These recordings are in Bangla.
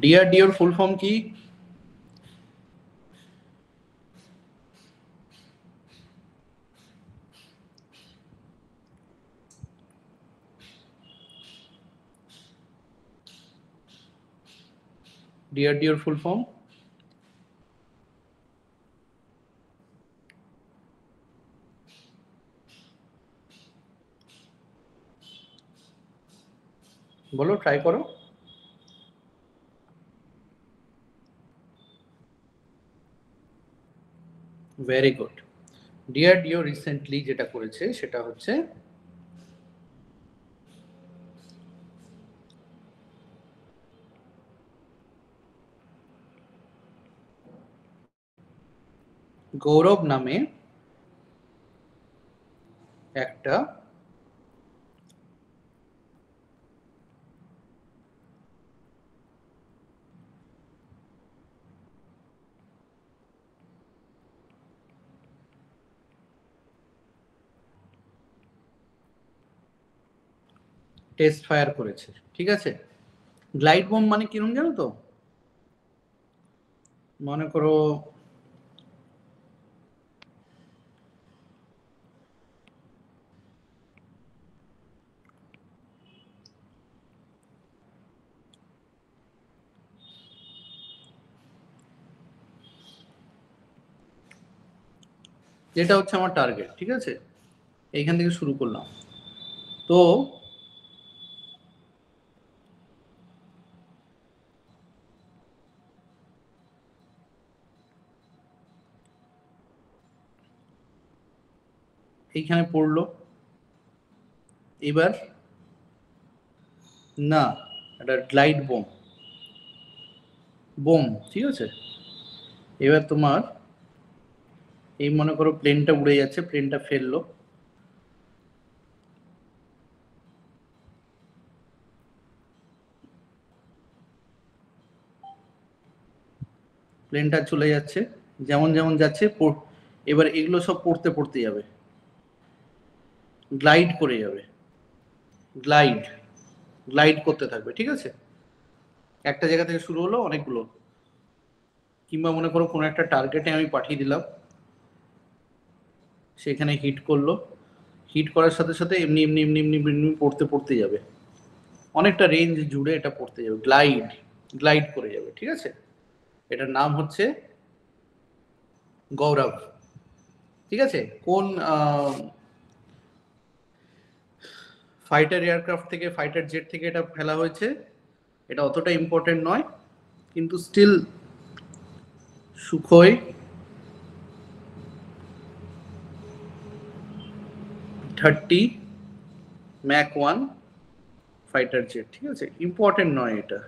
डीआरडी फुल फॉर्म की डीआरडी फुल फॉर्म बोलो ट्राई करो ভেরি গুড ডিও রিসেন্টলি যেটা করেছে সেটা হচ্ছে গৌরব নামে একটা টেস্ট ফায়ার করেছে ঠিক আছে গ্লাইড বোম মানে কিরম জানো তো মনে করো যেটা হচ্ছে আমার টার্গেট ঠিক আছে এইখান থেকে শুরু করলাম তো এইখানে পড়লো এবার না এটা গ্লাইড বোম বোম ঠিক আছে এবার তোমার এই মনে করো প্লেনটা উড়ে যাচ্ছে প্লেনটা ফেললো প্লেনটা চলে যাচ্ছে যেমন যেমন যাচ্ছে এবার এগুলো সব পড়তে পড়তে যাবে গ্লাইড করে যাবে গ্লাইড গ্লাইড করতে থাকবে ঠিক আছে একটা জায়গা থেকে শুরু হলো অনেকগুলো কিংবা মনে করো কোনো একটা টার্গেটে আমি পাঠিয়ে দিলাম সেখানে হিট করলো হিট করার সাথে সাথে এমনি এমনি এমনি এমনি এমনি পড়তে পড়তে যাবে অনেকটা রেঞ্জ জুড়ে এটা পড়তে যাবে গ্লাইড গ্লাইড করে যাবে ঠিক আছে এটার নাম হচ্ছে গৌরব ঠিক আছে কোন ফাইটার এয়ারক্রাফট থেকে ফাইটার জেট থেকে এটা ফেলা হয়েছে এটা অতটা ইম্পর্টেন্ট নয় কিন্তু স্টিল সুখই থার্টি ম্যাক ওয়ান ফাইটার জেট ঠিক আছে ইম্পর্টেন্ট নয় এটা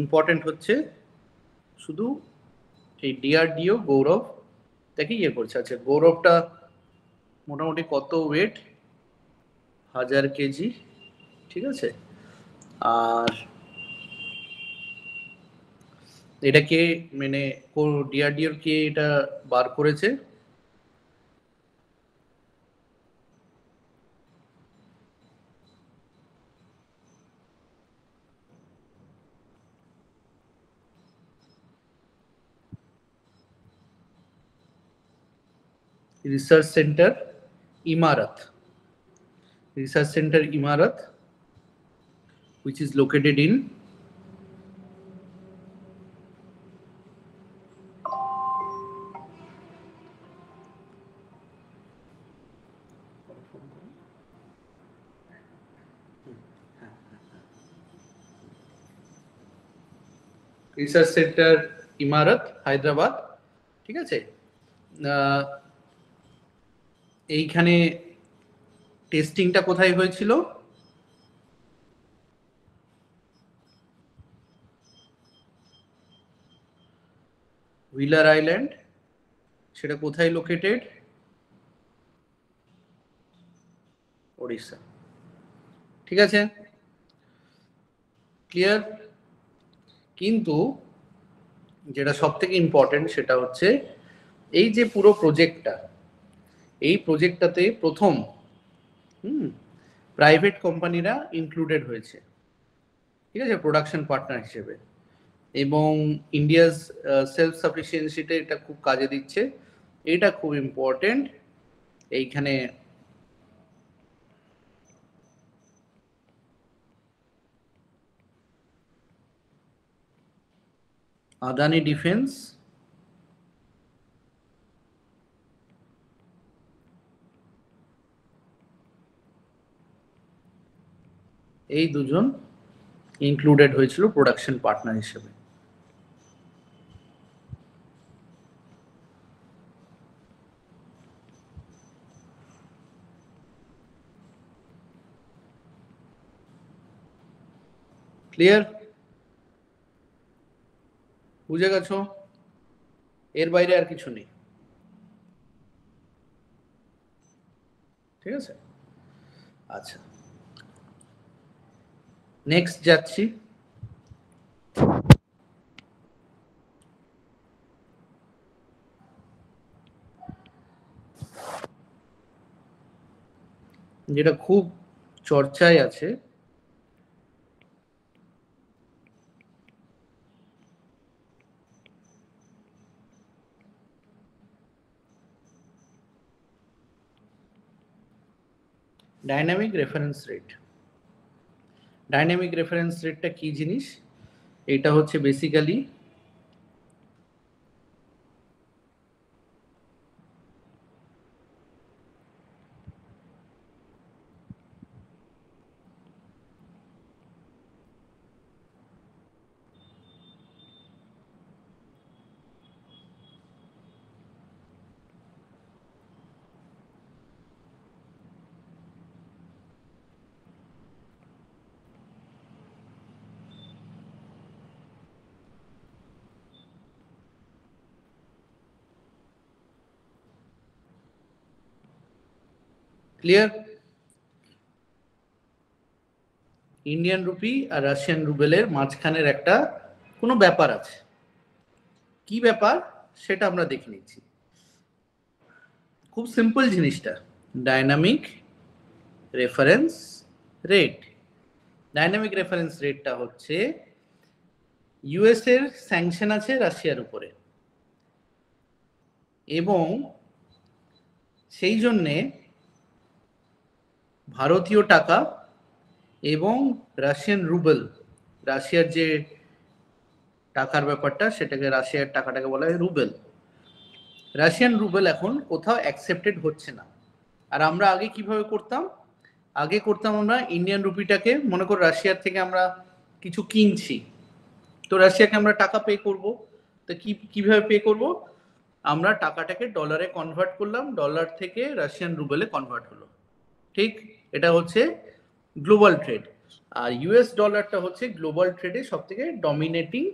ইম্পর্টেন্ট হচ্ছে শুধু এই ডিআরডিও গৌরব তাকে ইয়ে করছে আচ্ছা গৌরবটা মোটামুটি কত ওয়েট হাজার কেজি ঠিক আছে আর এটা কে মানে ডিআরডিওর কে এটা বার করেছে research centre Imarat research center Imarat, which is located in Research Center Imarat, Hyderabad. ঠিক আছে এইখানে টেস্টিংটা কোথায় হয়েছিল উইলার আইল্যান্ড সেটা কোথায় লোকেটেড ওড়িশা ঠিক আছে ক্লিয়ার কিন্তু যেটা সব থেকে ইম্পর্টেন্ট সেটা হচ্ছে এই যে পুরো প্রজেক্টটা এই প্রজেক্টটাতে প্রথম হুম প্রাইভেট কোম্পানিরা ইনক্লুডেড হয়েছে ঠিক আছে প্রোডাকশন পার্টনার হিসেবে এবং ইন্ডিয়াস সেলফ সাফিসিয়েন্সিটা এটা খুব কাজে দিচ্ছে এটা খুব ইম্পর্টেন্ট এইখানে আদানি ডিফেন্স এই দুজন ইনক্লুডেড হয়েছিল প্রোডাকশন পার্টনার হিসেবে ক্লিয়ার বুঝে গেছো এর বাইরে আর কিছু নেই ঠিক আছে আচ্ছা নেক্সট যাচ্ছি যেটা খুব চর্চায় আছে dynamic reference rate dynamic reference রেটটা কি জিনিস এটা হচ্ছে বেসিক্যালি ক্লিয়ার ইন্ডিয়ান রুপি আর রাশিয়ান রুবেলের মাঝখানের একটা কোনো ব্যাপার আছে কি ব্যাপার সেটা আমরা দেখে নিচ্ছি খুব সিম্পল জিনিসটা dynamic reference rate dynamic reference রেটটা হচ্ছে ইউএস এর স্যাংশন আছে রাশিয়ার উপরে এবং সেই জন্যে ভারতীয় টাকা এবং রাশিয়ান রুবেল রাশিয়ার যে টাকার ব্যাপারটা সেটাকে রাশিয়ার টাকাটাকে বলা হয় রুবেল রাশিয়ান রুবেল এখন কোথাও অ্যাকসেপ্টেড হচ্ছে না আর আমরা আগে কিভাবে করতাম আগে করতাম আমরা ইন্ডিয়ান রুপিটাকে মনে করো রাশিয়ার থেকে আমরা কিছু কিনছি তো রাশিয়াকে আমরা টাকা পে করব তো কি কিভাবে পে করব আমরা টাকাটাকে ডলারে কনভার্ট করলাম ডলার থেকে রাশিয়ান রুবেলে কনভার্ট হলো ঠিক এটা হচ্ছে গ্লোবাল ট্রেড আর ইউএস ডলারটা হচ্ছে গ্লোবাল ট্রেডে সব থেকে ডমিনেটিং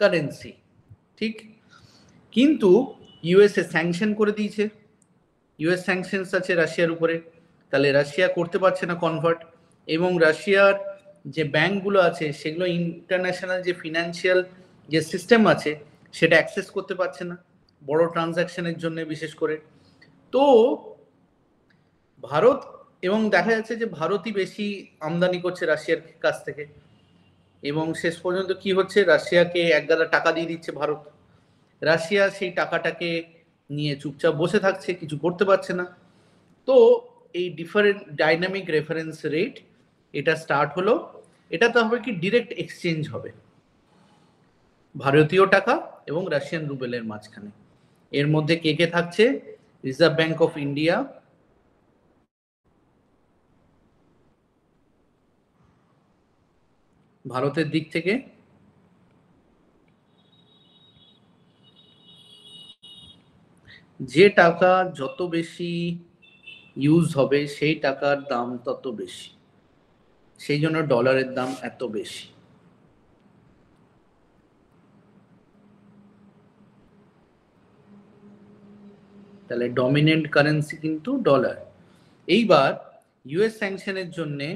কারেন্সি ঠিক কিন্তু ইউএসএ স্যাংশন করে দিয়েছে ইউএস স্যাংশনস আছে রাশিয়ার উপরে তাহলে রাশিয়া করতে পারছে না কনভার্ট এবং রাশিয়ার যে ব্যাংকগুলো আছে সেগুলো ইন্টারন্যাশনাল যে ফিনান্সিয়াল যে সিস্টেম আছে সেটা অ্যাক্সেস করতে পারছে না বড় ট্রানজাকশনের জন্য বিশেষ করে তো ভারত এবং দেখা যাচ্ছে যে ভারতই বেশি আমদানি করছে রাশিয়ার কাছ থেকে এবং শেষ পর্যন্ত কি হচ্ছে রাশিয়াকে একগাদা টাকা দিয়ে দিচ্ছে ভারত রাশিয়া সেই টাকাটাকে নিয়ে চুপচাপ বসে থাকছে কিছু করতে পারছে না তো এই ডিফারেন্ট ডাইনামিক রেফারেন্স রেট এটা স্টার্ট হলো এটা তো হবে কি ডিরেক্ট এক্সচেঞ্জ হবে ভারতীয় টাকা এবং রাশিয়ান রুবেলের মাঝখানে এর মধ্যে কে কে থাকছে রিজার্ভ ব্যাংক অফ ইন্ডিয়া ভারতের দিক থেকে যে টাকা যত বেশি ইউজ হবে সেই টাকার দাম তত বেশি সেই জন্য ডলারের দাম এত বেশি তাহলে ডমিনেন্ট কারেন্সি কিন্তু ডলার এইবার ইউএস স্যাংশনের জন্যে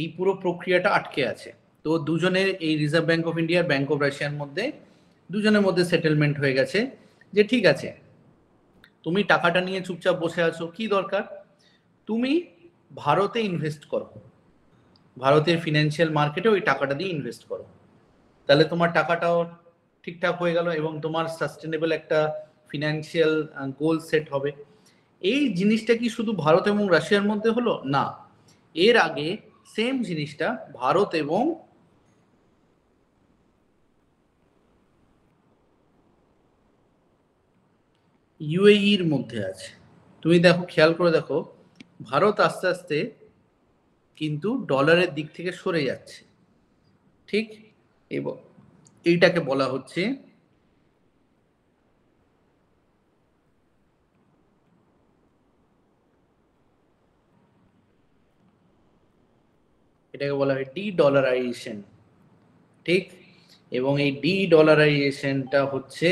এই পুরো প্রক্রিয়াটা আটকে আছে তো দুজনের এই reserve bank of India bank of রাশিয়ার মধ্যে দুজনের মধ্যে সেটেলমেন্ট হয়ে গেছে যে ঠিক আছে তুমি টাকাটা নিয়ে চুপচাপ বসে আছো কি দরকার তুমি ভারতে ইনভেস্ট করো ভারতের ফিনান্সিয়াল মার্কেটে ওই টাকাটা দিয়ে ইনভেস্ট করো তাহলে তোমার টাকাটাও ঠিকঠাক হয়ে গেল এবং তোমার সাস্টেনেবল একটা ফিনান্সিয়াল গোল সেট হবে এই জিনিসটা কি শুধু ভারত এবং রাশিয়ার মধ্যে হলো না এর আগে সেম জিনিসটা ভারত এবং ইউএইর e মধ্যে আছে তুমি দেখো খেয়াল করে দেখো ভারত আস্তে আস্তে কিন্তু ডলারের দিক থেকে সরে যাচ্ছে ঠিক এবং এইটাকে বলা হচ্ছে এটাকে বলা হয় ডি ডলারাইজেশন ঠিক এবং এই ডি ডলারাইজেশনটা হচ্ছে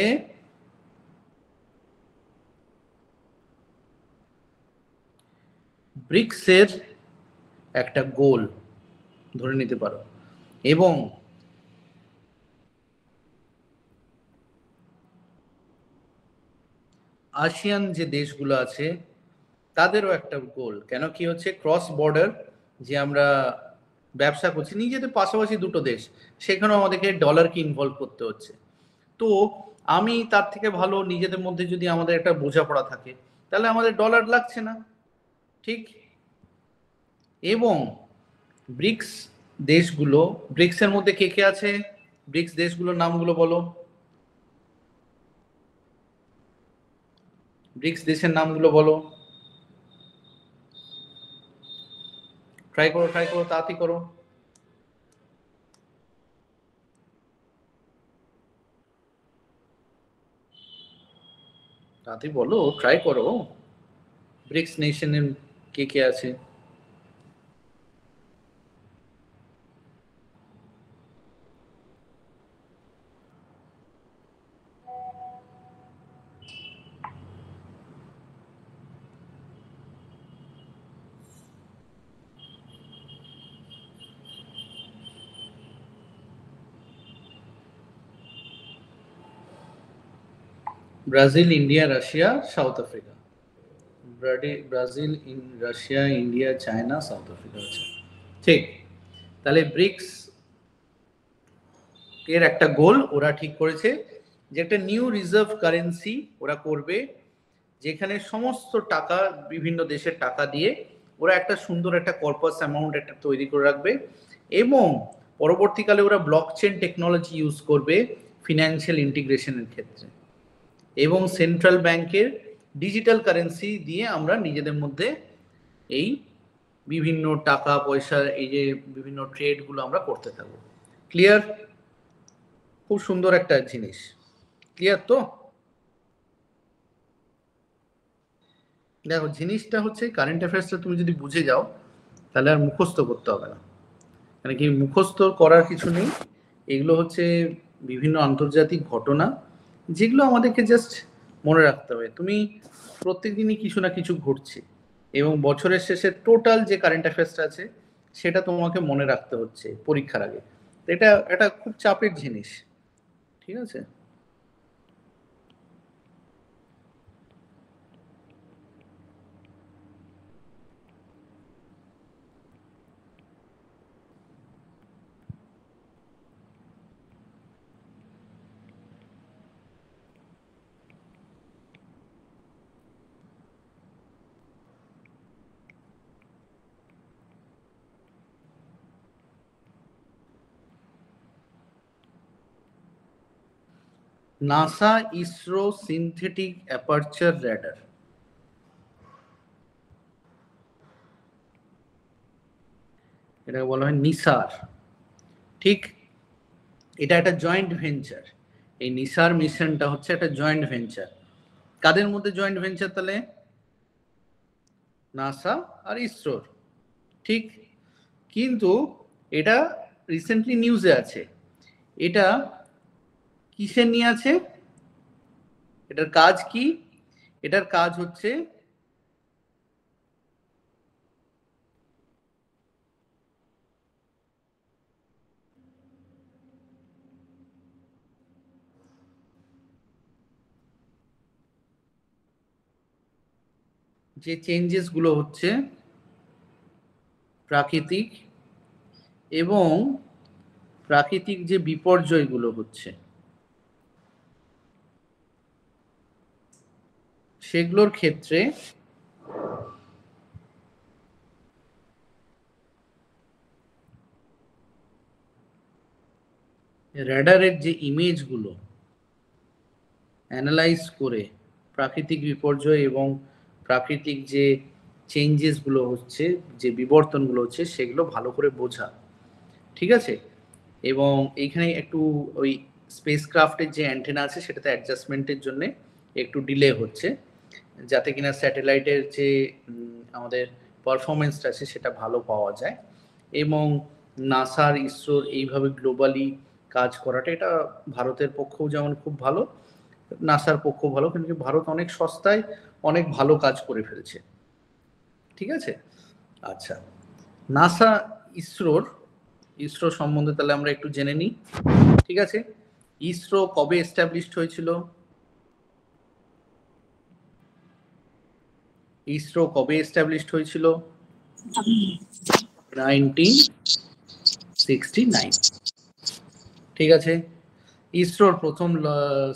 ব্রিক্সের একটা গোল ধরে নিতে পারো এবং আসিয়ান যে দেশগুলো আছে তাদেরও একটা গোল কেন কি হচ্ছে ক্রস বর্ডার যে আমরা ব্যবসা করছি নিজেদের পাশাপাশি দুটো দেশ সেখানেও আমাদেরকে ডলারকে ইনভলভ করতে হচ্ছে তো আমি তার থেকে ভালো নিজেদের মধ্যে যদি আমাদের একটা বোঝাপড়া থাকে তাহলে আমাদের ডলার লাগছে না ঠিক এবং ব্রিক্স দেশগুলো ব্রিক্সের মধ্যে কে কে আছে ব্রিক্স দেশগুলোর নামগুলো বলো ব্রিক্স দেশের নামগুলো বলো ট্রাই করো ট্রাই করো তাড়াতাড়ি করো তাড়াতাড়ি বলো ট্রাই করো ব্রিক্স নেশনের কে কে আছে Brazil India Russia South Africa Brazil Russia India China South Africa আছে ঠিক তাহলে ব্রিক্স এর একটা গোল ওরা ঠিক করেছে যে একটা নিউ রিজার্ভ কারেন্সি ওরা করবে যেখানে সমস্ত টাকা বিভিন্ন দেশের টাকা দিয়ে ওরা একটা সুন্দর একটা কর্পাস অ্যামাউন্ট একটা তৈরি করে রাখবে এবং পরবর্তীকালে ওরা ব্লক চেন টেকনোলজি ইউজ করবে ফিনান্সিয়াল ইন্টিগ্রেশনের ক্ষেত্রে এবং সেন্ট্রাল ব্যাংকের ডিজিটাল কারেন্সি দিয়ে আমরা নিজেদের মধ্যে এই বিভিন্ন টাকা পয়সা এই যে বিভিন্ন ট্রেডগুলো আমরা করতে থাকবো ক্লিয়ার খুব সুন্দর একটা জিনিস ক্লিয়ার তো দেখো জিনিসটা হচ্ছে কারেন্ট অ্যাফেয়ার্সটা তুমি যদি বুঝে যাও তাহলে আর মুখস্থ করতে হবে না মানে কি মুখস্থ করার কিছু নেই এগুলো হচ্ছে বিভিন্ন আন্তর্জাতিক ঘটনা যেগুলো আমাদেরকে জাস্ট মনে রাখতে হবে তুমি প্রত্যেকদিনই কিছু না কিছু ঘটছে এবং বছরের শেষে টোটাল যে কারেন্ট অ্যাফেয়ার্সটা আছে সেটা তোমাকে মনে রাখতে হচ্ছে পরীক্ষার আগে এটা এটা খুব চাপের জিনিস ঠিক আছে NASA ISRO synthetic aperture radar এটাকে বলা হয় নিসার ঠিক এটা একটা জয়েন্ট ভেঞ্চার এই নিসার মিশনটা হচ্ছে একটা জয়েন্ট ভেঞ্চার কাদের মধ্যে জয়েন্ট ভেঞ্চার তাহলে নাসা আর ইসরোর ঠিক কিন্তু এটা রিসেন্টলি নিউজে আছে এটা কিসের নিয়ে আছে এটার কাজ কি এটার কাজ হচ্ছে যে চেঞ্জেসগুলো হচ্ছে প্রাকৃতিক এবং প্রাকৃতিক যে বিপর্যয়গুলো হচ্ছে সেগুলোর ক্ষেত্রে র্যাডারের যে ইমেজগুলো অ্যানালাইজ করে প্রাকৃতিক বিপর্যয় এবং প্রাকৃতিক যে চেঞ্জেসগুলো হচ্ছে যে বিবর্তনগুলো হচ্ছে সেগুলো ভালো করে বোঝা ঠিক আছে এবং এইখানে একটু ওই স্পেসক্রাফটের যে অ্যান্টেনা আছে সেটাতে অ্যাডজাস্টমেন্টের জন্য একটু ডিলে হচ্ছে যাতে কিনা স্যাটেলাইটের যে আমাদের পারফরমেন্সটা আছে সেটা ভালো পাওয়া যায় এবং নাসার ইসরোর এইভাবে গ্লোবালি কাজ করাটা এটা ভারতের পক্ষেও যেমন খুব ভালো নাসার পক্ষ ভালো কিন্তু ভারত অনেক সস্তায় অনেক ভালো কাজ করে ফেলছে ঠিক আছে আচ্ছা নাসা ইসরোর ইসরো সম্বন্ধে তাহলে আমরা একটু জেনে নিই ঠিক আছে ইসরো কবে এস্টাবলিশড হয়েছিল ইসরো কবে এস্টাবলিশড হয়েছিল নাইনটিন সিক্সটি নাইন ঠিক আছে ইসরোর প্রথম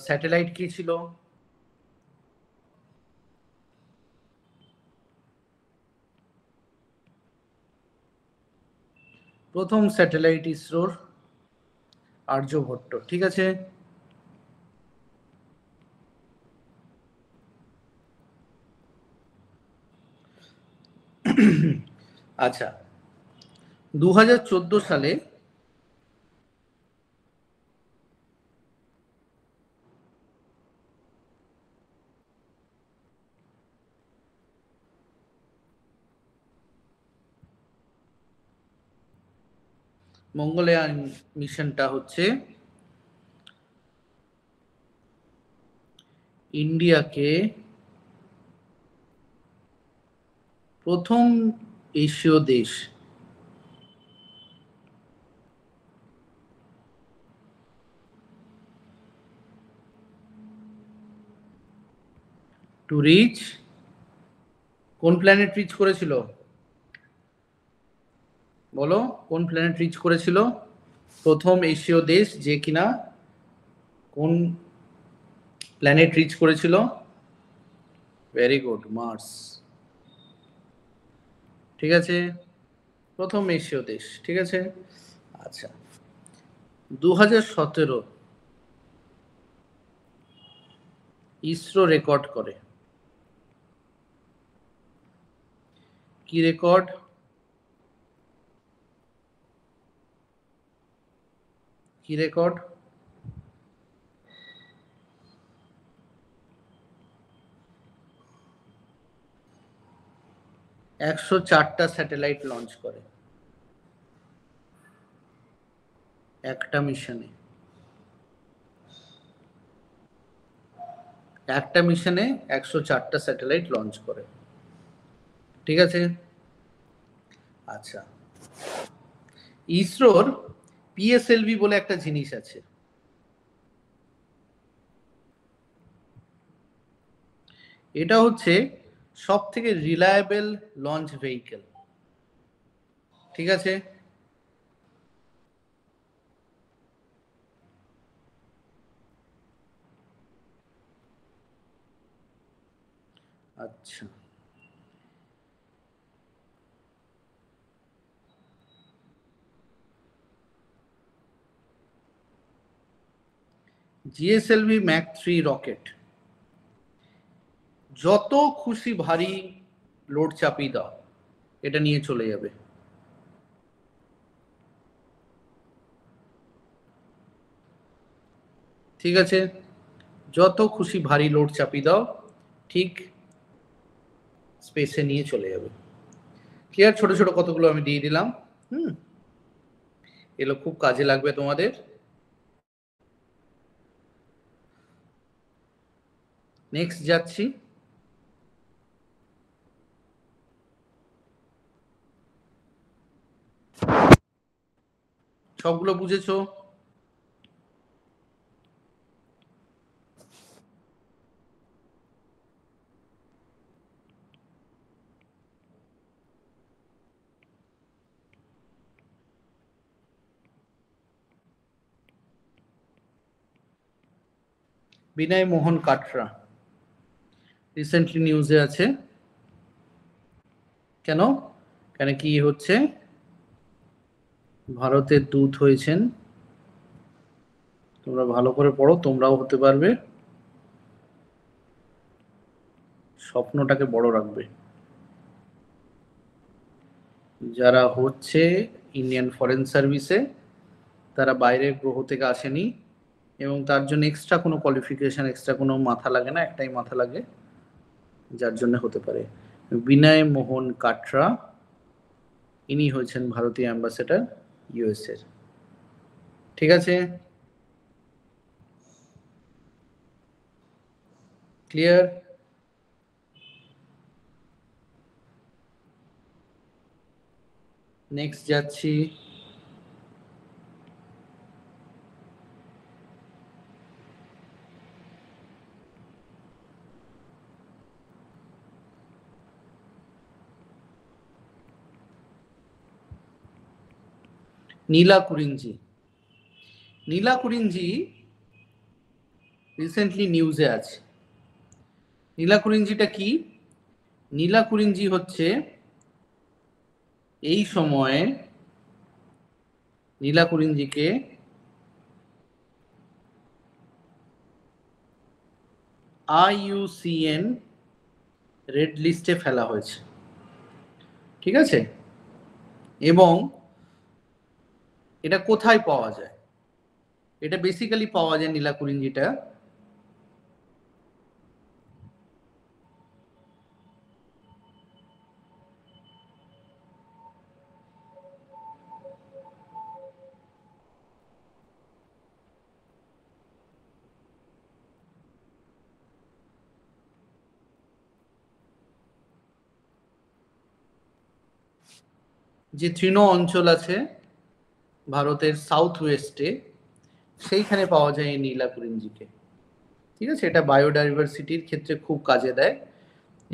স্যাটেলাইট কি ছিল প্রথম স্যাটেলাইট ইসরোর আর্যভট্ট ঠিক আছে আচ্ছা দু সালে মঙ্গলয়ান মিশনটা হচ্ছে ইন্ডিয়াকে প্রথম এশীয় দেশ টু রিচ কোন প্ল্যানেট রিচ করেছিল বলো কোন প্ল্যানেট রিচ করেছিল প্রথম এশীয় দেশ যে কিনা কোন প্ল্যানেট রিচ করেছিল ভেরি গুড মার্স ঠিক আছে প্রথম এশীয় দেশ ঠিক আছে আচ্ছা দু সতেরো ইসরো রেকর্ড করে কি রেকর্ড কি রেকর্ড একশো চারটা স্যাটেলাইট লঞ্চ করে একটা মিশনে একটা মিশনে একশো চারটা স্যাটেলাইট লঞ্চ করে ঠিক আছে আচ্ছা ইসরোর পিএসএলভি বলে একটা জিনিস আছে এটা হচ্ছে সব থেকে রিলায়েবল লঞ্চ ভেহিকেল ঠিক আছে আচ্ছা জিএসএলভি ম্যাক থ্রি রকেট যত খুশি ভারী লোড চাপিয়ে দাও এটা নিয়ে চলে যাবে ঠিক আছে যত খুশি ভারী লোড চাপিয়ে দাও ঠিক স্পেসে নিয়ে চলে যাবে ক্লিয়ার ছোট ছোট কতগুলো আমি দিয়ে দিলাম হুম এগুলো খুব কাজে লাগবে তোমাদের নেক্সট যাচ্ছি সবগুলো বুঝেছো বিনয় মোহন কাটরা রিসেন্টলি নিউজে আছে কেন কেন কি হচ্ছে ভারতের দূত হয়েছেন তোমরা ভালো করে পড়ো তোমরাও হতে পারবে স্বপ্নটাকে বড় রাখবে যারা হচ্ছে ইন্ডিয়ান ফরেন সার্ভিসে তারা বাইরের গ্রহ থেকে আসেনি এবং তার জন্য এক্সট্রা কোনো কোয়ালিফিকেশান এক্সট্রা কোনো মাথা লাগে না একটাই মাথা লাগে যার জন্য হতে পারে বিনয় মোহন কাটরা ইনি হয়েছেন ভারতীয় অ্যাম্বাসেডার ইউএস এর ঠিক আছে ক্লিয়ার নেক্সট যাচ্ছি Neela Kurinji. Neela Kurinji recently নিউজে আছে নীলা কুরিনজিটা কি নীলা কুরিনজি হচ্ছে এই সময়ে নীলা কুরিনজিকে আইইউসিএন রেড লিস্টে ফেলা হয়েছে ঠিক আছে এবং এটা কোথায় পাওয়া যায় এটা বেসিক্যালি পাওয়া যায় নীলাকুরিঞ্জিটা যে তৃণ অঞ্চল আছে ভারতের সাউথ ওয়েস্টে সেইখানে পাওয়া যায় এই কুরিঞ্জিকে ঠিক আছে এটা বায়োডাইভার্সিটির ক্ষেত্রে খুব কাজে দেয়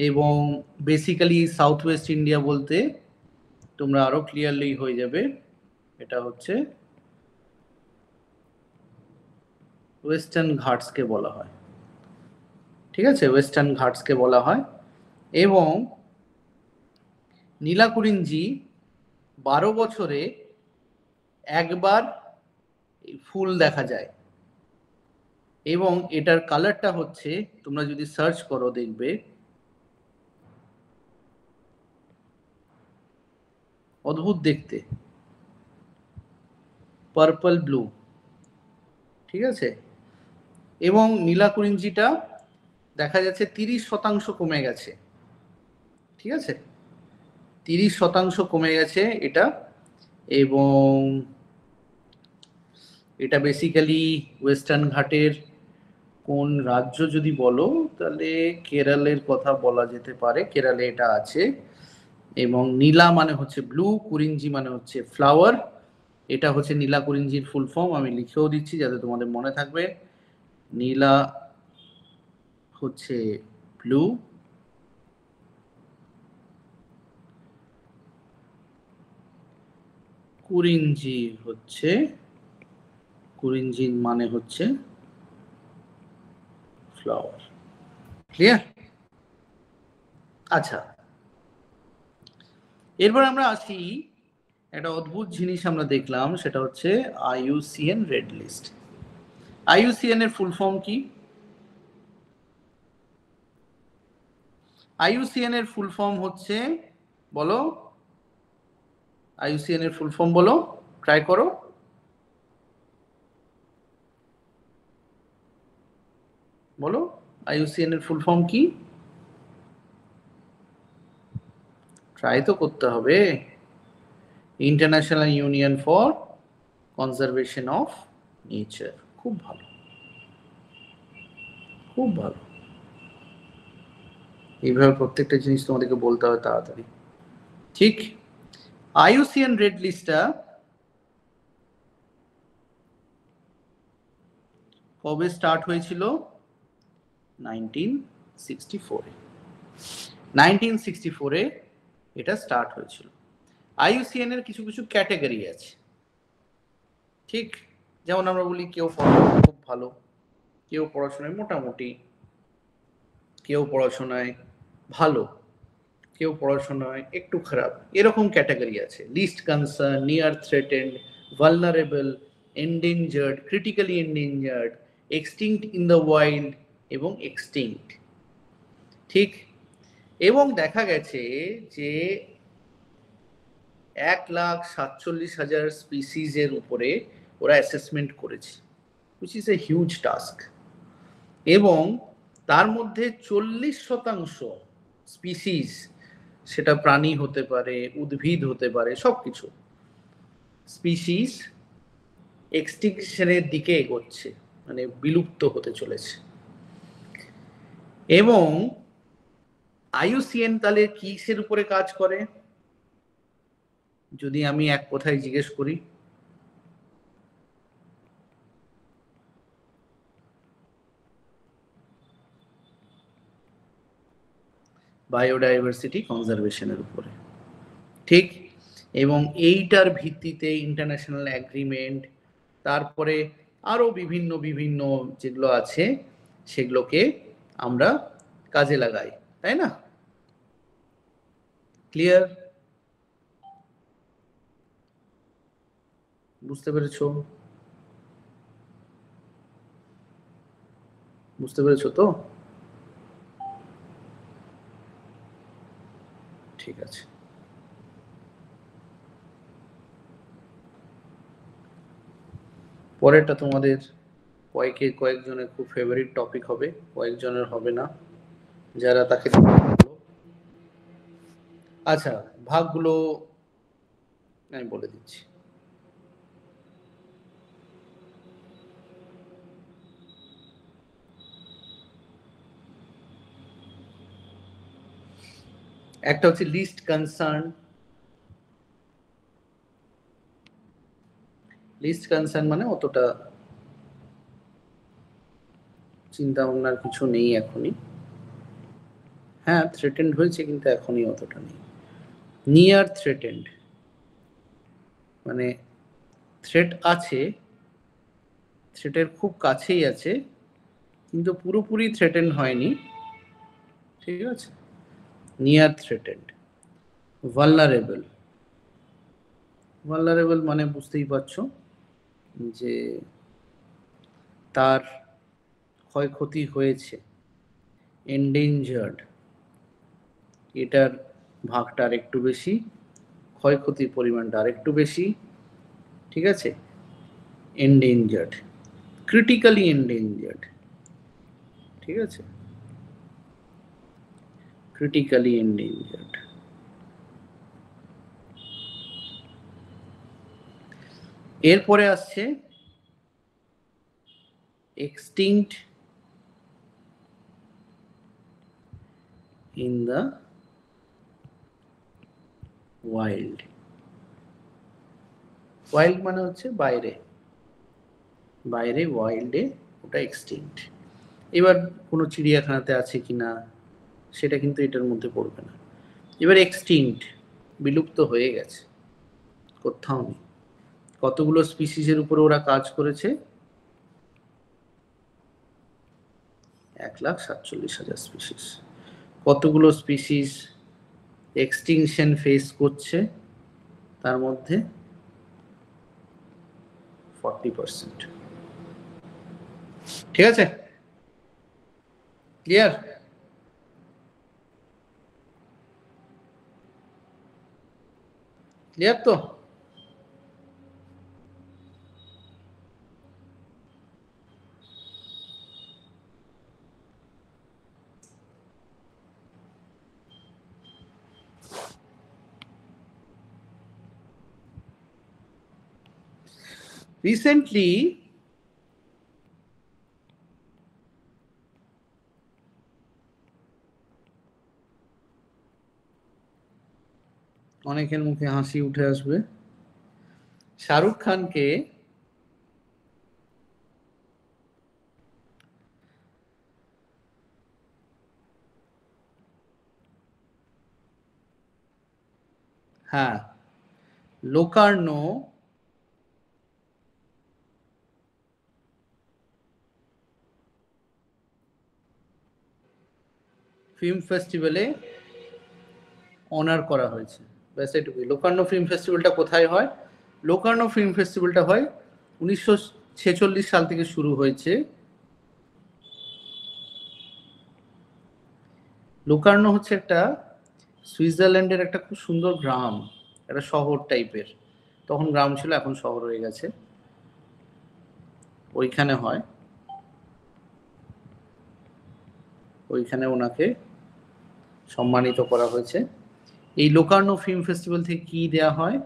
এবং বেসিক্যালি সাউথ ওয়েস্ট ইন্ডিয়া বলতে তোমরা আরো ক্লিয়ারলি হয়ে যাবে এটা হচ্ছে ওয়েস্টার্ন ঘাটসকে বলা হয় ঠিক আছে ওয়েস্টার্ন ঘাটসকে বলা হয় এবং নীলাকুরিঞ্জি বারো বছরে একবার ফুল দেখা যায় এবং এটার কালারটা হচ্ছে তোমরা যদি সার্চ করো দেখবে অদ্ভুত দেখতে পার্পল ব্লু ঠিক আছে এবং নীলাকুরিঞ্জিটা দেখা যাচ্ছে তিরিশ শতাংশ কমে গেছে ঠিক আছে তিরিশ শতাংশ কমে গেছে এটা এবং এটা বেসিক্যালি ওয়েস্টার্ন ঘাটের কোন রাজ্য যদি বলো তাহলে কেরালের কথা বলা যেতে পারে কেরালে এটা আছে এবং নীলা মানে হচ্ছে ব্লু কুরিঞ্জি মানে হচ্ছে ফ্লাওয়ার এটা হচ্ছে নীলা কুরিঞ্জির ফুল ফর্ম আমি লিখেও দিচ্ছি যাতে তোমাদের মনে থাকবে নীলা হচ্ছে ব্লু কুরিঞ্জি হচ্ছে কুরিঞ্জি মানে হচ্ছে ফ্লাওয়ার ক্লিয়ার আচ্ছা এরপর আমরা আসি একটা অদ্ভুত জিনিস আমরা দেখলাম সেটা হচ্ছে আইইউসিএন রেড লিস্ট আইইউসিএন এর ফুল ফর্ম কি আইইউসিএন এর ফুল ফর্ম হচ্ছে বলো আইইউসিএন এর ফুল ফর্ম বলো ট্রাই করো বলো আইইউসিএন এর ফুল ফর্ম কি ট্রাই তো করতে হবে international union for conservation of nature খুব ভালো খুব ভালো এইভাবে প্রত্যেকটা জিনিস তোমাদেরকে বলতে হবে তাড়াতাড়ি ঠিক আইউসিএন রেড লিস্টটা কবে স্টার্ট হয়েছিল নাইনটিন সিক্সটি ফোরে নাইনটিন সিক্সটি ফোরে এটা স্টার্ট হয়েছিল আইউসিএন এর কিছু কিছু ক্যাটাগরি আছে ঠিক যেমন আমরা বলি কেউ পড়াশোনা খুব ভালো কেউ পড়াশোনায় মোটামুটি কেউ পড়াশোনায় ভালো কেউ পড়াশোনায় একটু খারাপ এরকম ক্যাটাগরি আছে least concern near threatened vulnerable endangered critically endangered extinct in the wild এবং এক্সটিংক্ট ঠিক এবং দেখা গেছে যে এক লাখ সাতচল্লিশ হাজার স্পিসিজের উপরে ওরা অ্যাসেসমেন্ট করেছে which is a huge task এবং তার মধ্যে চল্লিশ শতাংশ স্পিসিস সেটা প্রাণী হতে পারে উদ্ভিদ হতে পারে সবকিছু স্পিসিস এক্সটিংশনের দিকে এগোচ্ছে মানে বিলুপ্ত হতে চলেছে এবং আইউসিএন তাহলে কিসের উপরে কাজ করে যদি আমি এক কথায় জিজ্ঞেস করি বায়োডাইভার্সিটি কনজারভেশনের উপরে ঠিক এবং এইটার ভিত্তিতে ইন্টারন্যাশনাল অ্যাগ্রিমেন্ট তারপরে আরও বিভিন্ন বিভিন্ন যেগুলো আছে সেগুলোকে আমরা কাজে লাগাই তাই না ক্লিয়ার বুঝতে পেরেছ বুঝতে পেরেছ তো ঠিক আছে পরেরটা তোমাদের কয়েকে কয়েকজনের খুব ফেভারিট টপিক হবে কয়েকজনের হবে না যারা তাকে আচ্ছা ভাগগুলো আমি বলে দিচ্ছি একটা হচ্ছে লিস্ট কনসার্ন লিস্ট কনসার্ন মানে অতটা চিন্তা ভাবনার কিছু নেই এখনই হ্যাঁ থ্রেটেন্ড হয়েছে কিন্তু এখনই অতটা নেই নিয়ার থ্রেটেন্ড মানে থ্রেট আছে থ্রেটের খুব কাছেই আছে কিন্তু পুরোপুরি থ্রেটেন হয়নি ঠিক আছে নিয়ার থ্রেটেন্ড ভাল্লারেবল ভাল্লারেবল মানে বুঝতেই পারছো যে তার ক্ষয়ক্ষতি হয়েছে এন্ডেঞ্জার্ড এটার ভাগটা আর একটু বেশি ক্ষয়ক্ষতির পরিমাণটা আর একটু বেশি ঠিক আছে এন্ডেঞ্জার্ড ক্রিটিক্যালি এন্ডেঞ্জার্ড ঠিক আছে critically endangered. এরপরে আসছে extinct in the wild wild মানে হচ্ছে বাইরে বাইরে ওয়াইল্ডে ওটা এক্সটিংক্ট এবার কোনো চিড়িয়াখানাতে আছে কিনা সেটা কিন্তু এটার মধ্যে পড়বে না এবার এক্সটিংক্ট বিলুপ্ত হয়ে গেছে কোথাও নেই কতগুলো স্পিসিসের উপরে ওরা কাজ করেছে এক লাখ সাতচল্লিশ হাজার স্পিসিস কতগুলো স্পিসিস এক্সটিংশন ফেস করছে তার মধ্যে ফর্টি পার্সেন্ট ঠিক আছে ক্লিয়ার Lihat Recently, অনেকের মুখে হাসি উঠে আসবে শাহরুখ খানকে হ্যাঁ লোকার্ণ ফিল্ম ফেস্টিভ্যালে অনার করা হয়েছে ব্যাস এটুকুই লোকান্ন ফিল্ম ফেস্টিভ্যালটা কোথায় হয় লোকান্ন ফিল্ম ফেস্টিভ্যালটা হয় উনিশশো ছেচল্লিশ সাল থেকে শুরু হয়েছে লোকার্ণ হচ্ছে একটা সুইজারল্যান্ডের একটা খুব সুন্দর গ্রাম একটা শহর টাইপের তখন গ্রাম ছিল এখন শহর হয়ে গেছে ওইখানে হয় ওইখানে ওনাকে সম্মানিত করা হয়েছে এই লোকার্নো ফিল্ম ফেস্টিভ্যাল থেকে কি দেয়া হয়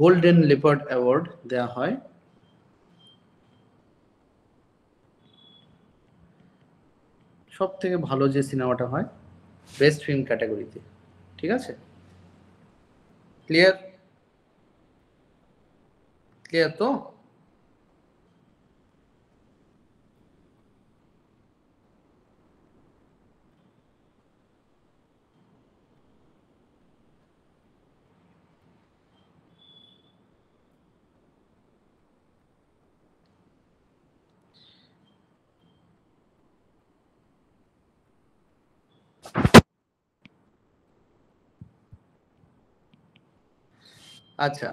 গোল্ডেন লেপার্ড অ্যাওয়ার্ড দেয়া হয় সব থেকে ভালো যে সিনেমাটা হয় বেস্ট ফিল্ম ক্যাটাগরিতে ঠিক আছে क्लियर क्लियर तो আচ্ছা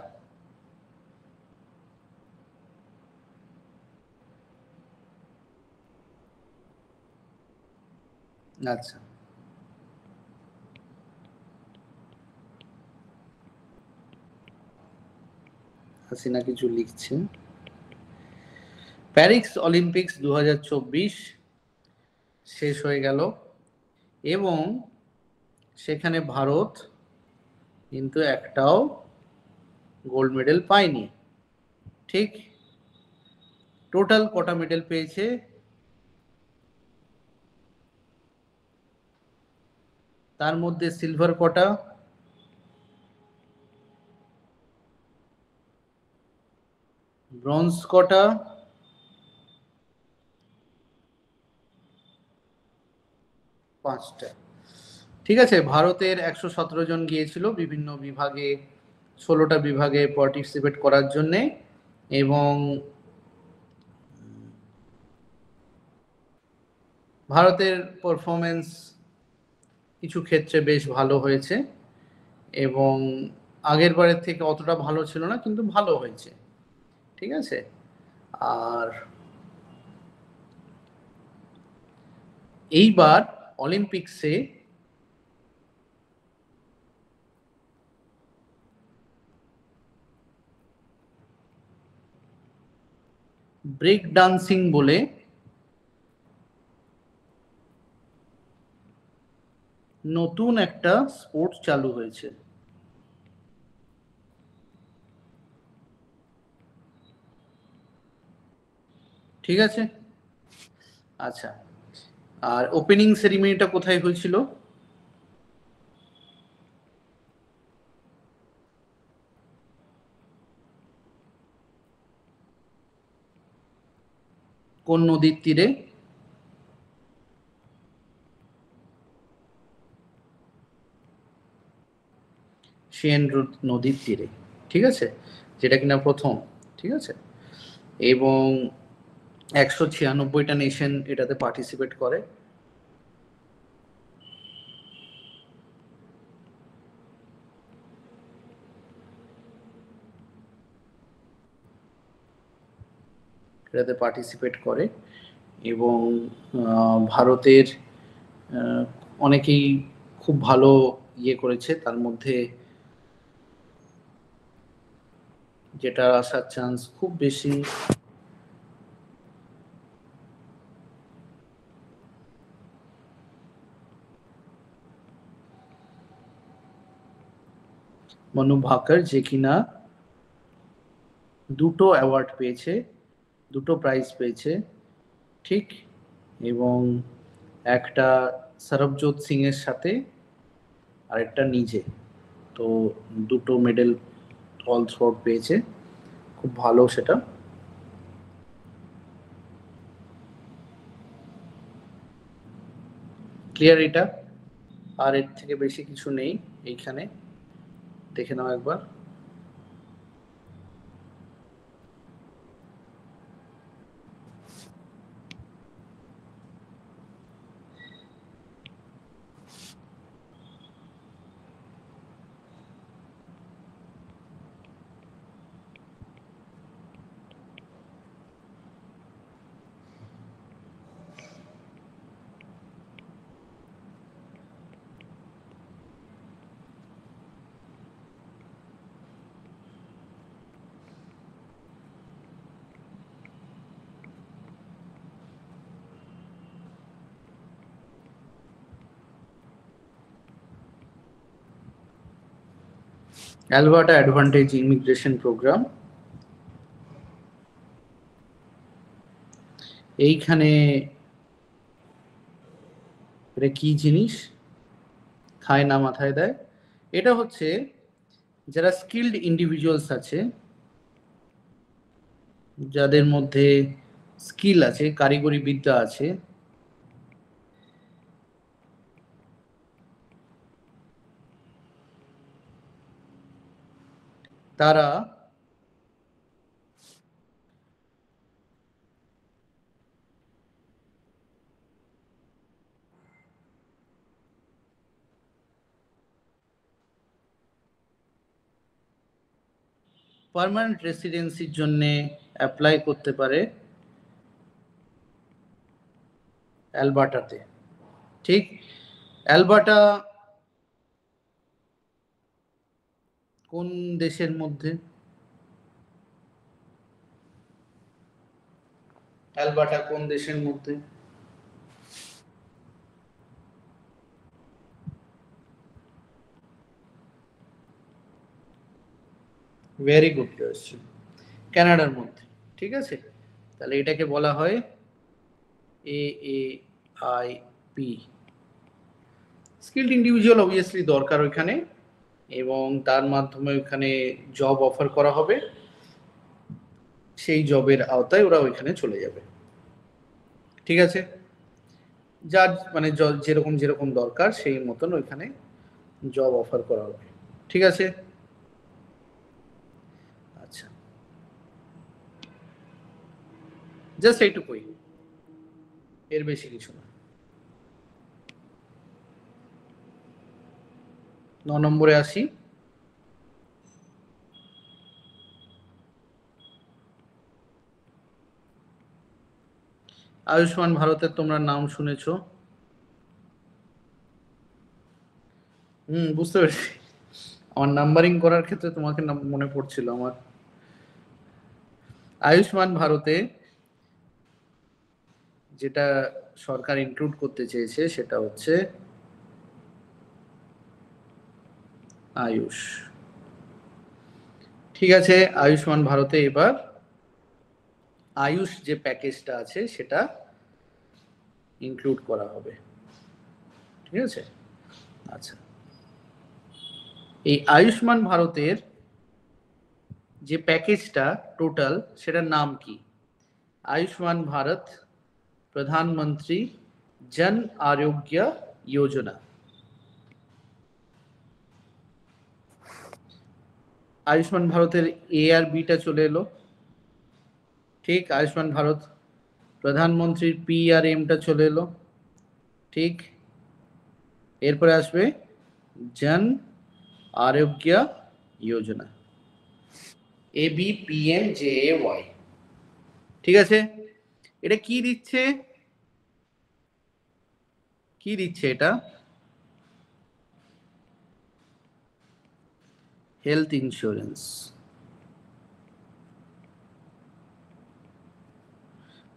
আচ্ছা হাসিনা কিছু লিখছে প্যারিস অলিম্পিক্স দু শেষ হয়ে গেল এবং সেখানে ভারত কিন্তু একটাও গোল্ড মেডেল পায়নি ঠিক টোটাল কটা মেডেল পেয়েছে তার মধ্যে সিলভার কটা ব্রঞ্জ কটা পাঁচটা ঠিক আছে ভারতের একশো সতেরো জন গিয়েছিল বিভিন্ন বিভাগে ষোলোটা বিভাগে পার্টিসিপেট করার জন্যে এবং ভারতের পারফরমেন্স কিছু ক্ষেত্রে বেশ ভালো হয়েছে এবং আগের বারের থেকে অতটা ভালো ছিল না কিন্তু ভালো হয়েছে ঠিক আছে আর এইবার অলিম্পিক্সে ব্রেক ডান্সিং বলে নতুন একটা স্পোর্টস চালু হয়েছে ঠিক আছে আচ্ছা আর ওপেনিং সেরিমনিটা কোথায় হয়েছিল কোন নদীর তীরে সেন নদীর তীরে ঠিক আছে যেটা কিনা প্রথম ঠিক আছে এবং একশো ছিয়ানব্বইটা নেশন এটাতে পার্টিসিপেট করে এটাতে পার্টিসিপেট করে এবং ভারতের অনেকেই খুব ভালো ইয়ে করেছে তার মধ্যে যেটা আসার চান্স খুব বেশি মনু ভাকর যে কিনা দুটো অ্যাওয়ার্ড পেয়েছে দুটো প্রাইজ পেয়েছে ঠিক এবং একটা সিং সিংয়ের সাথে আর একটা নিজে তো দুটো মেডেল অল থ্রোট পেয়েছে খুব ভালো সেটা ক্লিয়ার এটা আর এর থেকে বেশি কিছু নেই এইখানে দেখে নাও একবার Alberta Advantage Immigration Program এইখানে এটা কি জিনিস খায় না মাথায় দেয় এটা হচ্ছে যারা স্কিল্ড ইন্ডিভিজুয়ালস আছে যাদের মধ্যে স্কিল আছে কারিগরি বিদ্যা আছে তারা পারমানেন্ট রেসিডেন্সির জন্য অ্যাপ্লাই করতে পারে অ্যালবার্টাতে ঠিক অ্যালবার্টা কোন দেশের মধ্যে অ্যালবার্টা কোন দেশের মধ্যে ভেরি গুড কোয়েশ্চেন কানাডার মধ্যে ঠিক আছে তাহলে এটাকে বলা হয় A A I P skilled individual obviously দরকার ওইখানে এবং তার মাধ্যমে ওইখানে জব অফার করা হবে সেই জবের আওতায় ওরা ওইখানে চলে যাবে ঠিক আছে যার মানে যেরকম যেরকম দরকার সেই মতন ওইখানে জব অফার করা হবে ঠিক আছে আচ্ছা জাস্ট এইটুকুই এর বেশি কিছু না ন নম্বরে আসি আয়ুষ্মান ভারতের তোমরা নাম শুনেছ হম বুঝতে পেরেছি আমার নাম্বারিং করার ক্ষেত্রে তোমাকে মনে পড়ছিল আমার আয়ুষ্মান ভারতে যেটা সরকার ইনক্লুড করতে চেয়েছে সেটা হচ্ছে আয়ুষ ঠিক আছে আয়ুষ্মান ভারতে এবার আয়ুষ যে প্যাকেজটা আছে সেটা ইনক্লুড করা হবে ঠিক আছে আচ্ছা এই আয়ুষ্মান ভারতের যে প্যাকেজটা টোটাল সেটার নাম কি আয়ুষ্মান ভারত প্রধানমন্ত্রী জন আরোগ্য যোজনা আয়ুষ্মান ভারতের এ আর বিটা চলে এলো ঠিক আয়ুষ্মান ভারত প্রধানমন্ত্রীর পি আর এমটা চলে এলো ঠিক এরপরে আসবে Jan Arogya Yojana A B P M J A Y ঠিক আছে এটা কি দিচ্ছে কি দিচ্ছে এটা health insurance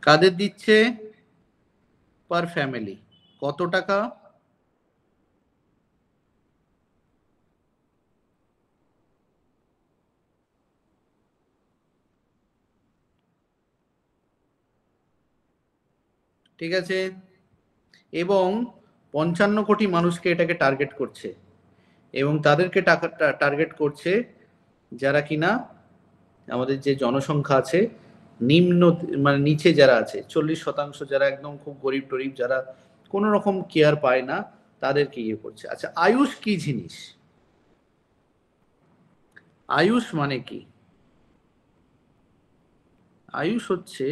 কাদের দিচ্ছে পার ফ্যামিলি কত টাকা ঠিক আছে এবং পঞ্চান্ন কোটি মানুষকে এটাকে টার্গেট করছে এবং তাদেরকে টাকা টার্গেট করছে যারা কিনা আমাদের যে জনসংখ্যা আছে নিম্ন মানে নিচে যারা আছে চল্লিশ শতাংশ যারা একদম খুব গরিব টরিব যারা কোনো রকম কেয়ার পায় না তাদেরকে ইয়ে করছে আচ্ছা আয়ুষ কি জিনিস আয়ুষ মানে কি আয়ুষ হচ্ছে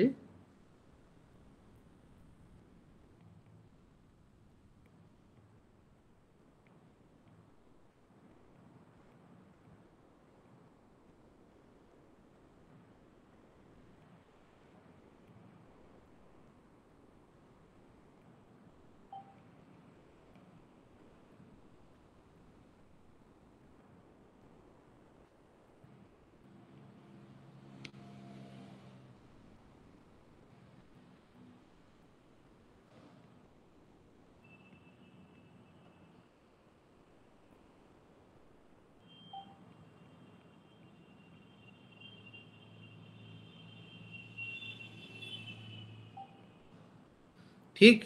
ঠিক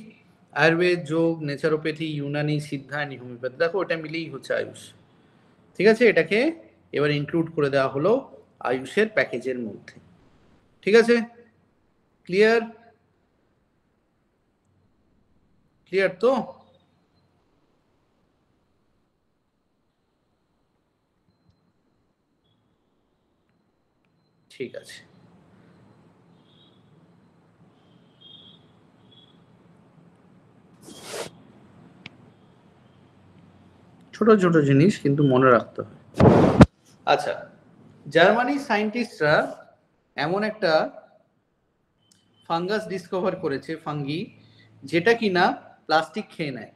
আয়ুর্বেদ যোগ নেচারোপ্যাথি ইউনানি সিদ্ধানি হোমিওপ্যাথি দেখো ওটা মিলেই হচ্ছে আয়ুষ ঠিক আছে এটাকে এবার ইনক্লুড করে দেওয়া হলো আয়ুষের প্যাকেজের মধ্যে ঠিক আছে ক্লিয়ার ক্লিয়ার তো ঠিক আছে ছোট ছোট জিনিস কিন্তু মনে রাখতে হয় আচ্ছা জার্মানি সায়েন্টিস্টরা এমন একটা ফাঙ্গাস ডিসকভার করেছে ফাঙ্গি যেটা কিনা প্লাস্টিক খেয়ে নেয়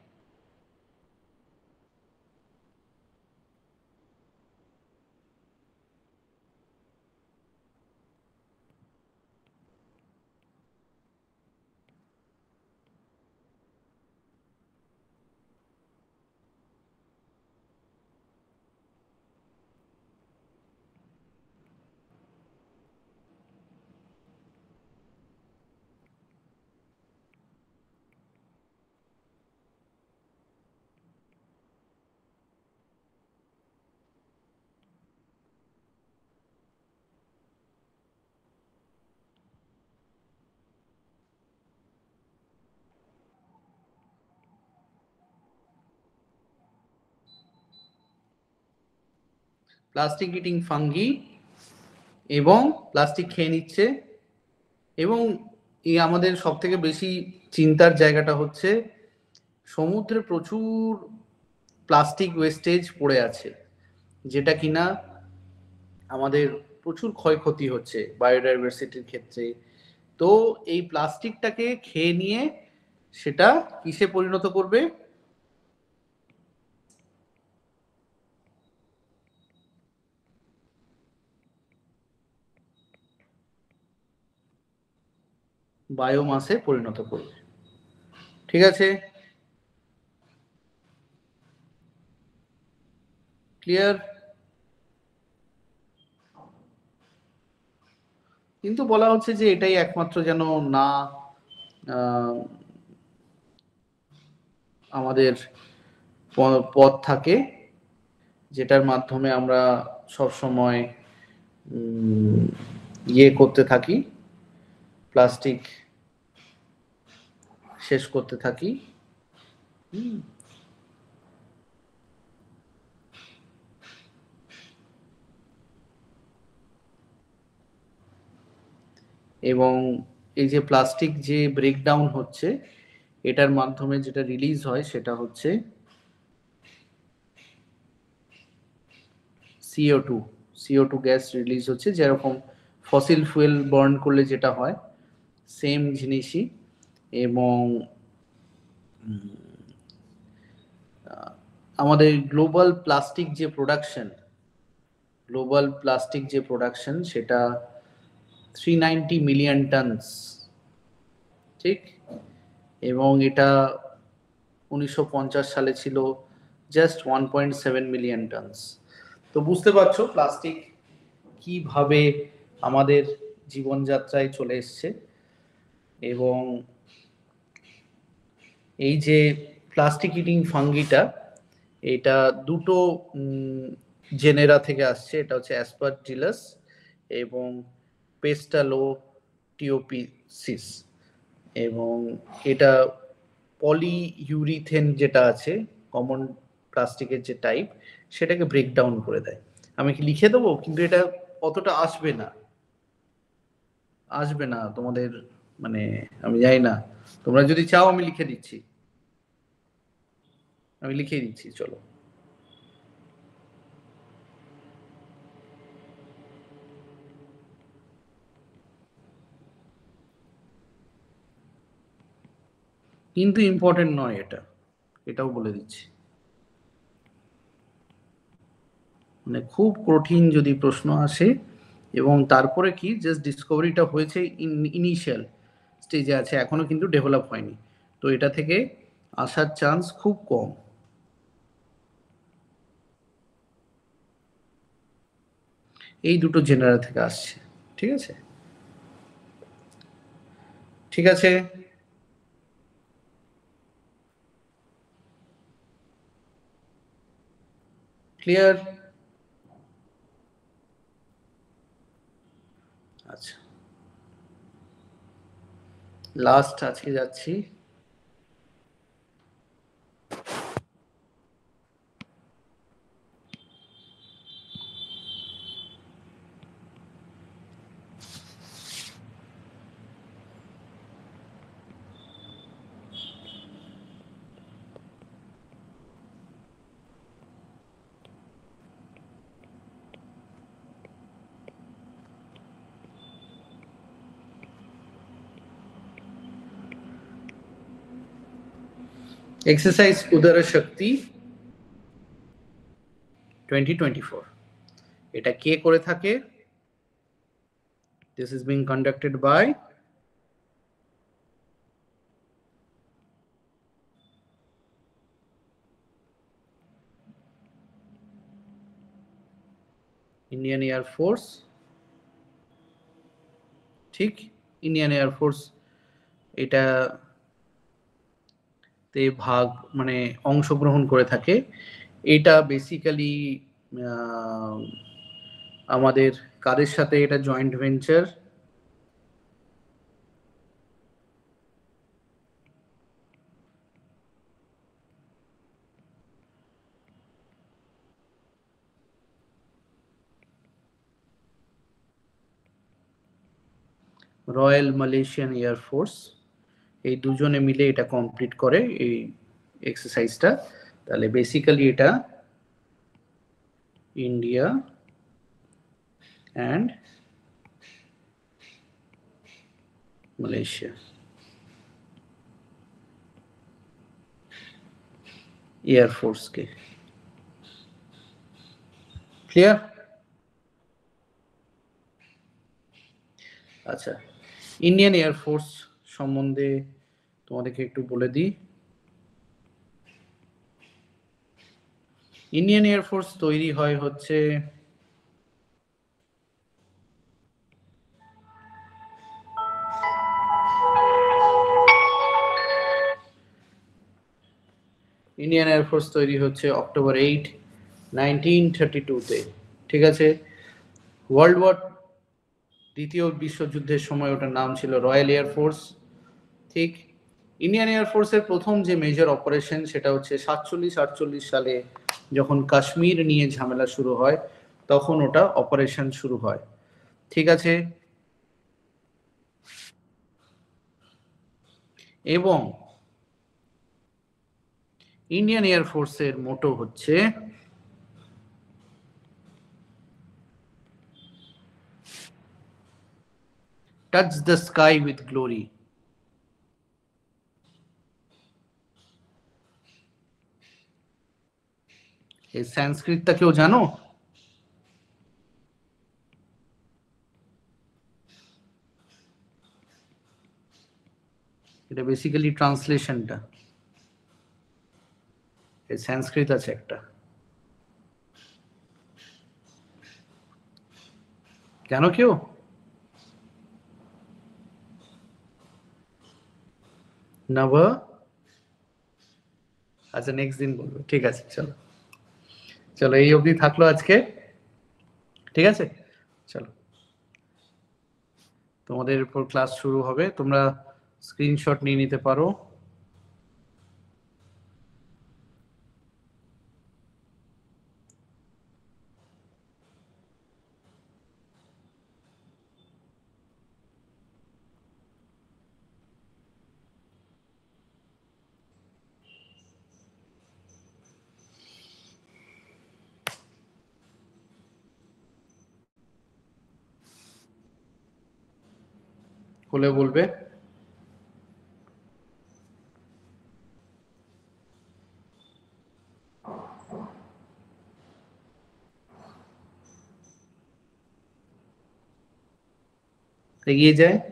প্লাস্টিক ইটিং ফাঙ্গি এবং প্লাস্টিক খেয়ে নিচ্ছে এবং এই আমাদের সব থেকে বেশি চিন্তার জায়গাটা হচ্ছে সমুদ্রে প্রচুর প্লাস্টিক ওয়েস্টেজ পড়ে আছে যেটা কিনা আমাদের প্রচুর ক্ষয়ক্ষতি হচ্ছে বায়োডাইভার্সিটির ক্ষেত্রে তো এই প্লাস্টিকটাকে খেয়ে নিয়ে সেটা কিসে পরিণত করবে বায়োমাসে পরিণত করবে ঠিক আছে ক্লিয়ার কিন্তু বলা হচ্ছে যে এটাই একমাত্র যেন না আমাদের পথ থাকে যেটার মাধ্যমে আমরা সব সময় ইয়ে করতে থাকি প্লাস্টিক শেষ করতে থাকি হুম এবং এই যে প্লাস্টিক যে ব্রেকডাউন হচ্ছে এটার মাধ্যমে যেটা রিলিজ হয় সেটা হচ্ছে CO two CO two gas release হচ্ছে যেরকম ফসিল ফুয়েল বার্ন করলে যেটা হয় সেম জিনিসই এবং আমাদের গ্লোবাল প্লাস্টিক যে প্রোডাকশন গ্লোবাল প্লাস্টিক যে প্রোডাকশন সেটা থ্রি নাইনটি মিলিয়ন টনস ঠিক এবং এটা উনিশশো সালে ছিল just one point seven million tons তো বুঝতে পারছো প্লাস্টিক কিভাবে আমাদের জীবনযাত্রায় চলে এসছে এবং এই যে প্লাস্টিক ইটিং ফাঙ্গিটা এটা দুটো জেনেরা থেকে আসছে এটা হচ্ছে অ্যাসপারজিলাস এবং পেস্টালো টিওপিসিস এবং এটা ইউরিথেন যেটা আছে কমন প্লাস্টিকের যে টাইপ সেটাকে ব্রেকডাউন করে দেয় আমি কি লিখে দেবো কিন্তু এটা অতটা আসবে না আসবে না তোমাদের মানে আমি জানি না তোমরা যদি চাও আমি লিখে দিচ্ছি আমি লিখে দিচ্ছি চলো কিন্তু ইম্পর্টেন্ট নয় এটা এটাও বলে দিচ্ছি মানে খুব কঠিন যদি প্রশ্ন আসে এবং তারপরে কি জাস্ট ডিসকভারিটা হয়েছে ইনিশিয়াল স্টেজে আছে এখনও কিন্তু ডেভেলপ হয়নি তো এটা থেকে আসার চান্স খুব কম এই দুটো জেনারেল থেকে আসছে ঠিক আছে ঠিক আছে ক্লিয়ার আচ্ছা লাস্ট আজকে যাচ্ছি এক্সারসাইজ Udara Shakti 2024. এটা কে করে থাকে this is being conducted by Indian Air Force ঠিক ইন্ডিয়ান এয়ার ফোর্স এটা তে ভাগ মানে অংশগ্রহণ করে থাকে এটা বেসিক্যালি আমাদের কাদের সাথে এটা joint venture Royal Malaysian Air Force এই দুজনে মিলে এটা কমপ্লিট করে এই এক্সারসাইজটা তাহলে বেসিক্যালি এটা ইন্ডিয়া অ্যান্ড মালয়েশিয়া এয়ারফোর্সকে ক্লিয়ার আচ্ছা ইন্ডিয়ান এয়ারফোর্স সম্বন্ধে তোমাদেরকে একটু বলে দিই ইন্ডিয়ান এয়ারফোর্স তৈরি হয় হচ্ছে ইন্ডিয়ান এয়ারফোর্স তৈরি হচ্ছে অক্টোবর এইট নাইনটিন থার্টি টুতে ঠিক আছে ওয়ার্ল্ড ওয়ার দ্বিতীয় বিশ্বযুদ্ধের সময় ওটার নাম ছিল রয়্যাল এয়ারফোর্স ঠিক ইন্ডিয়ান এয়ারফোর্সের প্রথম যে মেজর অপারেশন সেটা হচ্ছে সাতচল্লিশ আটচল্লিশ সালে যখন কাশ্মীর নিয়ে ঝামেলা শুরু হয় তখন ওটা অপারেশন শুরু হয় ঠিক আছে এবং ইন্ডিয়ান এয়ারফোর্সের মোটো হচ্ছে touch the sky with glory এই সংস্কৃতটা কেউ জানো এটা বেসিক্যালি ট্রান্সলেশনটা এই সংস্কৃত আছে একটা জানো কেউ নব আচ্ছা নেক্সট দিন বলবে ঠিক আছে চলো চলো এই অবধি থাকলো আজকে ঠিক আছে চলো তোমাদের এরপর ক্লাস শুরু হবে তোমরা স্ক্রিনশট নিয়ে নিতে পারো खुले बोलबे गए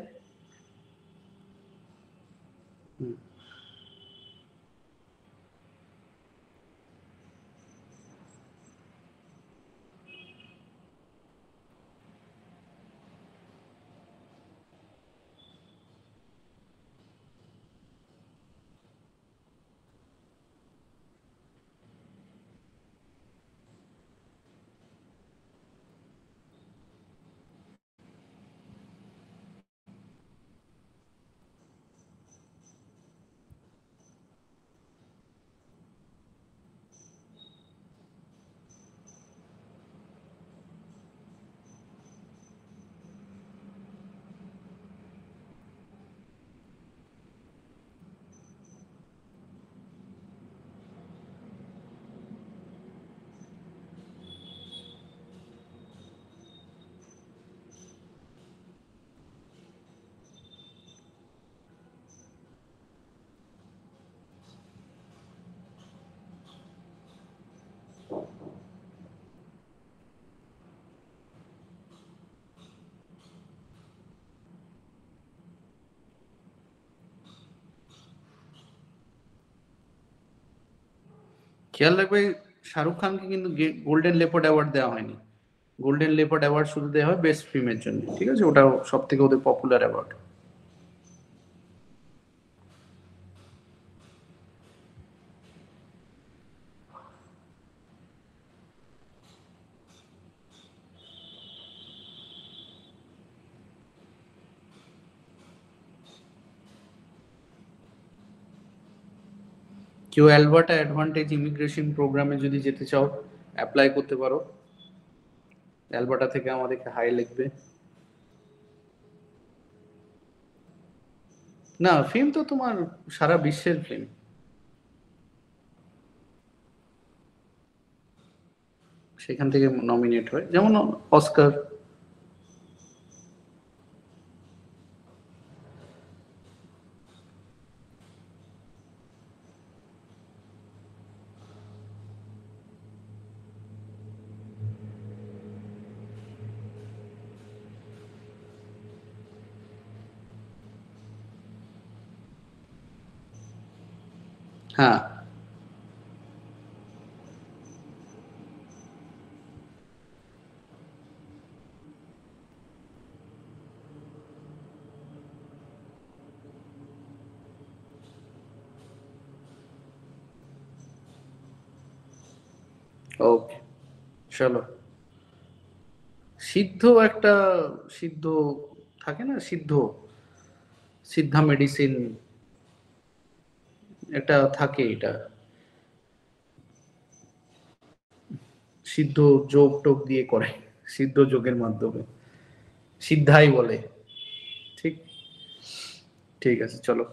খেয়াল রাখবে শাহরুখ খানকে কিন্তু গোল্ডেন লেপার্ড অ্যাওয়ার্ড দেওয়া হয়নি গোল্ডেন লেপার্ড অ্যাওয়ার্ড শুধু দেওয়া হয় বেস্ট ফিল্মের জন্য ঠিক আছে ওটা সব থেকে ওদের পপুলার অ্যাওয়ার্ড কেউ অ্যালবার্টা অ্যাডভান্টেজ ইমিগ্রেশন প্রোগ্রামে যদি যেতে চাও অ্যাপ্লাই করতে পারো অ্যালবার্টা থেকে আমাদেরকে হাই লিখবে না ফিল্ম তো তোমার সারা বিশ্বের ফিল্ম সেখান থেকে নমিনেট হয় যেমন অস্কার চলো সিদ্ধ একটা সিদ্ধ থাকে না সিদ্ধ সিদ্ধা মেডিসিন এটা থাকে এটা সিদ্ধ যোগ টোক দিয়ে করে সিদ্ধ যোগের মাধ্যমে সিদ্ধাই বলে ঠিক ঠিক আছে চলো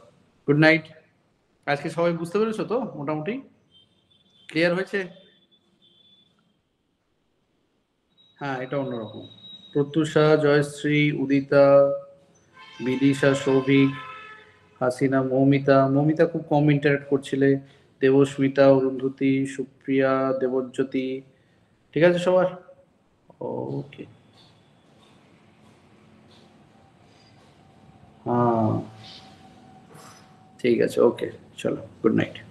গুড নাইট আজকে সবাই বুঝতে পেরেছো তো মোটামুটি ক্লিয়ার হয়েছে হ্যাঁ এটা অন্যরকম প্রত্যুষা জয়শ্রী উদিতা বিদিশা সৌভিক হাসিনা মৌমিতা মৌমিতা খুব কম ইন্টারাক্ট করছিলে দেবস্মিতা অরুন্ধতি সুপ্রিয়া দেবজ্যোতি ঠিক আছে সবার ওকে হ্যাঁ ঠিক আছে ওকে চলো গুড নাইট